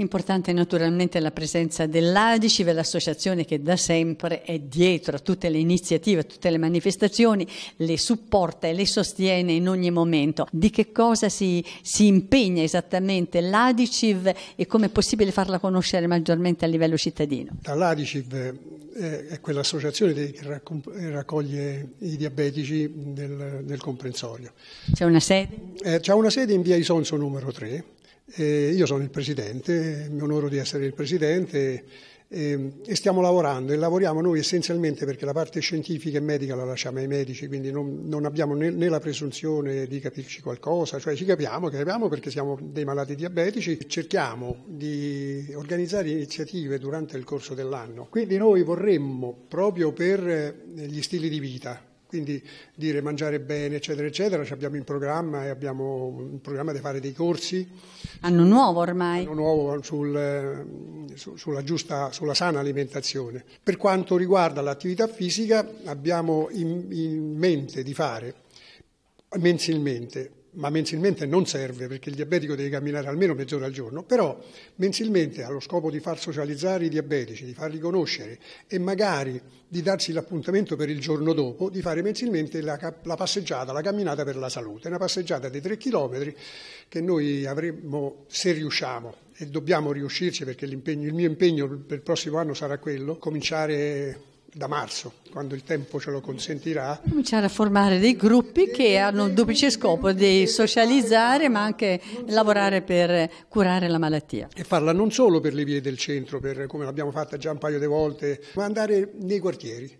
Importante naturalmente la presenza dell'Adicive, l'associazione che da sempre è dietro a tutte le iniziative, a tutte le manifestazioni, le supporta e le sostiene in ogni momento. Di che cosa si, si impegna esattamente l'Adicive e come è possibile farla conoscere maggiormente a livello cittadino? L'Adicive è quell'associazione che raccoglie i diabetici nel, nel comprensorio. C'è una sede? Eh, c'è una sede in via Isonzo numero 3 eh, io sono il presidente, mi onoro di essere il presidente eh, e stiamo lavorando e lavoriamo noi essenzialmente perché la parte scientifica e medica la lasciamo ai medici, quindi non, non abbiamo né, né, la presunzione di capirci qualcosa, cioè ci capiamo, capiamo perché siamo dei malati diabetici, cerchiamo di organizzare iniziative durante il corso dell'anno. Quindi noi vorremmo, proprio per eh, gli stili di vita, quindi dire mangiare bene, eccetera, eccetera, ci abbiamo in programma e abbiamo in programma di fare dei corsi. Anno nuovo ormai. Anno nuovo sul, su, sulla giusta, sulla sana alimentazione. Per quanto riguarda l'attività fisica abbiamo in, in mente di fare mensilmente ma mensilmente non serve perché il diabetico deve camminare almeno mezz'ora al giorno, però mensilmente allo scopo di far socializzare i diabetici, di farli conoscere e magari di darsi l'appuntamento per il giorno dopo, di fare mensilmente la, la passeggiata, la camminata per la salute, una passeggiata di 3 km che noi avremmo se riusciamo e dobbiamo riuscirci perché il mio impegno per il prossimo anno sarà quello, cominciare da marzo, quando il tempo ce lo consentirà. Cominciare a formare dei gruppi che hanno un duplice scopo di socializzare ma anche lavorare per curare la malattia. E farla non solo per le vie del centro, per, come l'abbiamo fatta già un paio di volte, ma andare nei quartieri